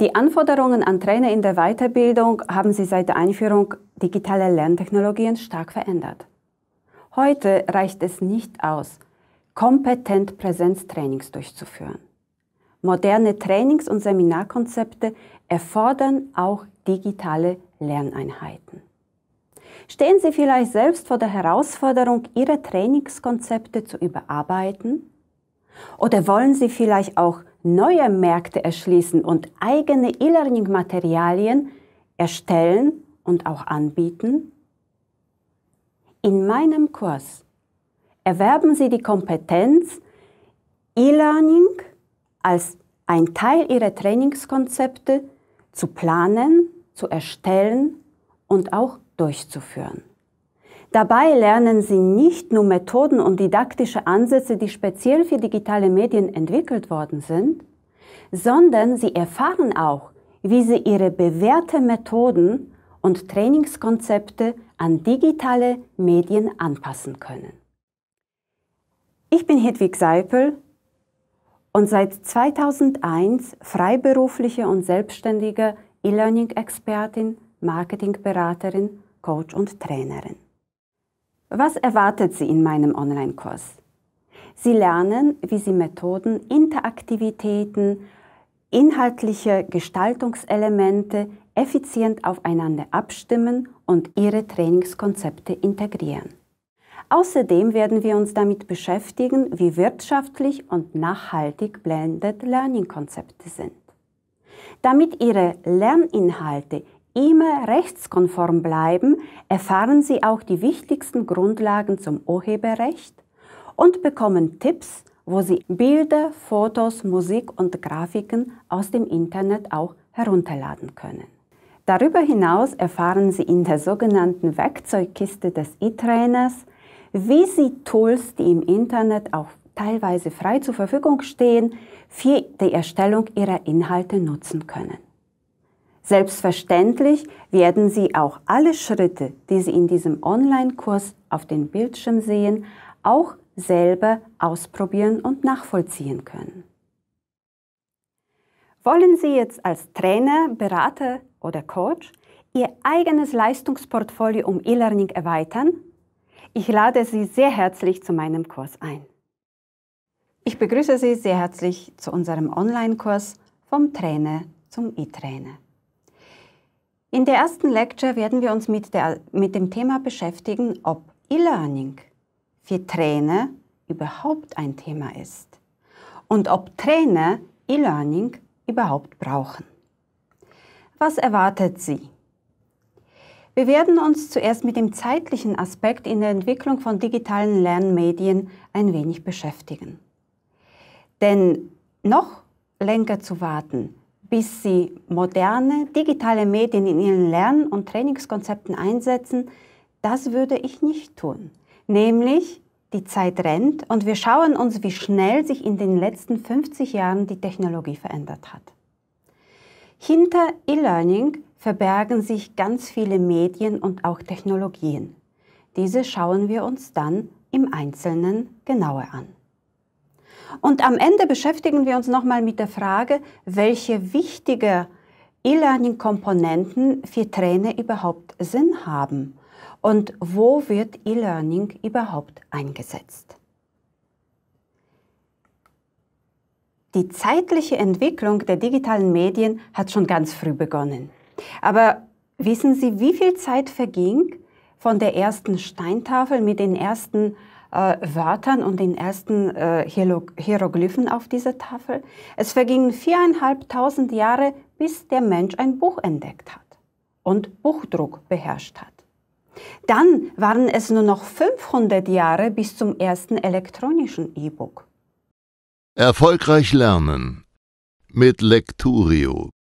Die Anforderungen an Trainer in der Weiterbildung haben sich seit der Einführung digitaler Lerntechnologien stark verändert. Heute reicht es nicht aus, kompetent Präsenztrainings durchzuführen. Moderne Trainings- und Seminarkonzepte erfordern auch digitale Lerneinheiten. Stehen Sie vielleicht selbst vor der Herausforderung, Ihre Trainingskonzepte zu überarbeiten? Oder wollen Sie vielleicht auch neue Märkte erschließen und eigene E-Learning-Materialien erstellen und auch anbieten? In meinem Kurs erwerben Sie die Kompetenz, E-Learning als ein Teil Ihrer Trainingskonzepte zu planen, zu erstellen und auch durchzuführen. Dabei lernen sie nicht nur Methoden und didaktische Ansätze, die speziell für digitale Medien entwickelt worden sind, sondern sie erfahren auch, wie sie ihre bewährten Methoden und Trainingskonzepte an digitale Medien anpassen können. Ich bin Hedwig Seipel und seit 2001 freiberufliche und selbstständige E-Learning-Expertin, Marketingberaterin, Coach und Trainerin. Was erwartet Sie in meinem Online-Kurs? Sie lernen, wie Sie Methoden, Interaktivitäten, inhaltliche Gestaltungselemente effizient aufeinander abstimmen und Ihre Trainingskonzepte integrieren. Außerdem werden wir uns damit beschäftigen, wie wirtschaftlich und nachhaltig Blended Learning Konzepte sind. Damit Ihre Lerninhalte immer rechtskonform bleiben, erfahren Sie auch die wichtigsten Grundlagen zum Urheberrecht und bekommen Tipps, wo Sie Bilder, Fotos, Musik und Grafiken aus dem Internet auch herunterladen können. Darüber hinaus erfahren Sie in der sogenannten Werkzeugkiste des E-Trainers, wie Sie Tools, die im Internet auch teilweise frei zur Verfügung stehen, für die Erstellung Ihrer Inhalte nutzen können. Selbstverständlich werden Sie auch alle Schritte, die Sie in diesem Online-Kurs auf dem Bildschirm sehen, auch selber ausprobieren und nachvollziehen können. Wollen Sie jetzt als Trainer, Berater oder Coach Ihr eigenes Leistungsportfolio um E-Learning erweitern? Ich lade Sie sehr herzlich zu meinem Kurs ein. Ich begrüße Sie sehr herzlich zu unserem Online-Kurs vom Trainer zum E-Trainer. In der ersten Lecture werden wir uns mit, der, mit dem Thema beschäftigen, ob E-Learning für Trainer überhaupt ein Thema ist und ob Trainer E-Learning überhaupt brauchen. Was erwartet Sie? Wir werden uns zuerst mit dem zeitlichen Aspekt in der Entwicklung von digitalen Lernmedien ein wenig beschäftigen. Denn noch länger zu warten, bis sie moderne, digitale Medien in ihren Lern- und Trainingskonzepten einsetzen, das würde ich nicht tun. Nämlich, die Zeit rennt und wir schauen uns, wie schnell sich in den letzten 50 Jahren die Technologie verändert hat. Hinter E-Learning verbergen sich ganz viele Medien und auch Technologien. Diese schauen wir uns dann im Einzelnen genauer an. Und am Ende beschäftigen wir uns nochmal mit der Frage, welche wichtige E-Learning-Komponenten für Trainer überhaupt Sinn haben und wo wird E-Learning überhaupt eingesetzt. Die zeitliche Entwicklung der digitalen Medien hat schon ganz früh begonnen. Aber wissen Sie, wie viel Zeit verging von der ersten Steintafel mit den ersten äh, Wörtern und den ersten äh, Hieroglyphen auf dieser Tafel. Es vergingen viereinhalbtausend Jahre, bis der Mensch ein Buch entdeckt hat und Buchdruck beherrscht hat. Dann waren es nur noch 500 Jahre bis zum ersten elektronischen E-Book. Erfolgreich lernen mit Lecturio